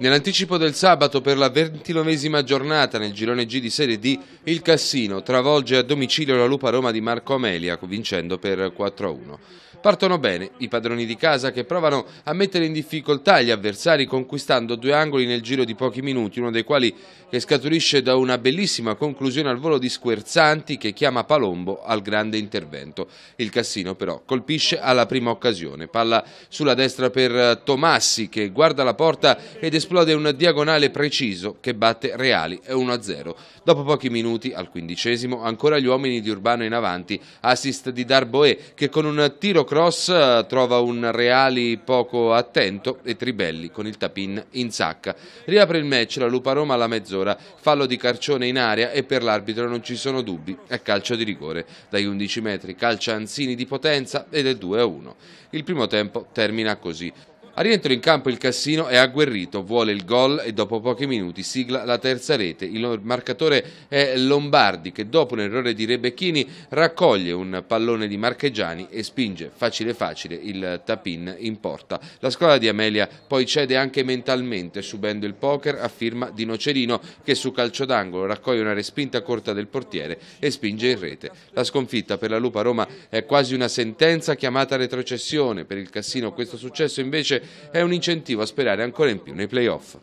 Nell'anticipo del sabato per la ventinovesima giornata nel girone G di Serie D, il Cassino travolge a domicilio la Lupa Roma di Marco Amelia, vincendo per 4-1. Partono bene i padroni di casa che provano a mettere in difficoltà gli avversari conquistando due angoli nel giro di pochi minuti, uno dei quali che scaturisce da una bellissima conclusione al volo di Squerzanti che chiama Palombo al grande intervento. Il Cassino però colpisce alla prima occasione, palla sulla destra per Tomassi che guarda la porta ed esplode un diagonale preciso che batte Reali e 1-0. Dopo pochi minuti, al quindicesimo, ancora gli uomini di Urbano in avanti, assist di Darboe che con un tiro cross eh, trova un Reali poco attento e Tribelli con il tapin in sacca. Riapre il match la Lupa Roma alla mezz'ora, fallo di Carcione in aria e per l'arbitro non ci sono dubbi, è calcio di rigore. Dai 11 metri calcia Anzini di potenza ed è 2-1. Il primo tempo termina così. A rientro in campo il Cassino è agguerrito, vuole il gol e dopo pochi minuti sigla la terza rete. Il marcatore è Lombardi che dopo un errore di Rebecchini raccoglie un pallone di Marchegiani e spinge facile facile il tapin in porta. La squadra di Amelia poi cede anche mentalmente subendo il poker a firma di Nocerino che su calcio d'angolo raccoglie una respinta corta del portiere e spinge in rete. La sconfitta per la Lupa Roma è quasi una sentenza chiamata retrocessione. Per il Cassino questo successo invece è un incentivo a sperare ancora in più nei playoff.